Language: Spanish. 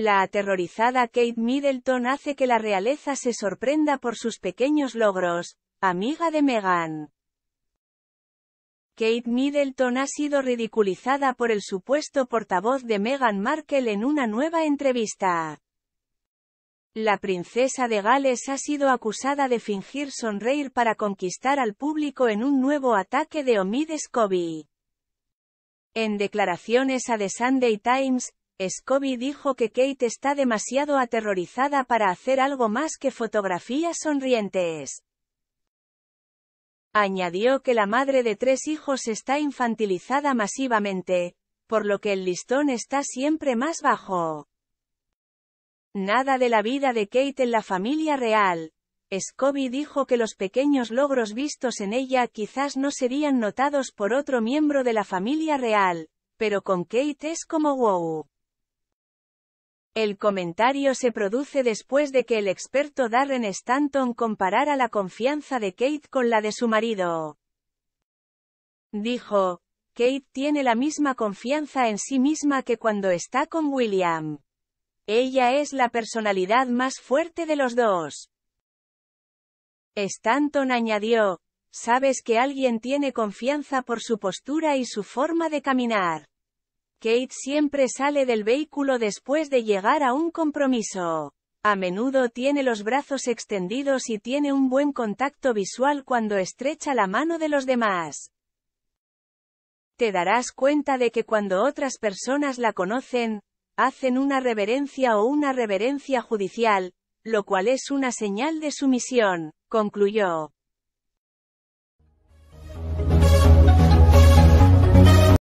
La aterrorizada Kate Middleton hace que la realeza se sorprenda por sus pequeños logros, amiga de Meghan. Kate Middleton ha sido ridiculizada por el supuesto portavoz de Meghan Markle en una nueva entrevista. La princesa de Gales ha sido acusada de fingir sonreír para conquistar al público en un nuevo ataque de Omid Scobie. En declaraciones a The Sunday Times, Scobie dijo que Kate está demasiado aterrorizada para hacer algo más que fotografías sonrientes. Añadió que la madre de tres hijos está infantilizada masivamente, por lo que el listón está siempre más bajo. Nada de la vida de Kate en la familia real. Scobie dijo que los pequeños logros vistos en ella quizás no serían notados por otro miembro de la familia real, pero con Kate es como wow. El comentario se produce después de que el experto Darren Stanton comparara la confianza de Kate con la de su marido. Dijo, Kate tiene la misma confianza en sí misma que cuando está con William. Ella es la personalidad más fuerte de los dos. Stanton añadió, sabes que alguien tiene confianza por su postura y su forma de caminar. Kate siempre sale del vehículo después de llegar a un compromiso. A menudo tiene los brazos extendidos y tiene un buen contacto visual cuando estrecha la mano de los demás. Te darás cuenta de que cuando otras personas la conocen, hacen una reverencia o una reverencia judicial, lo cual es una señal de sumisión, concluyó.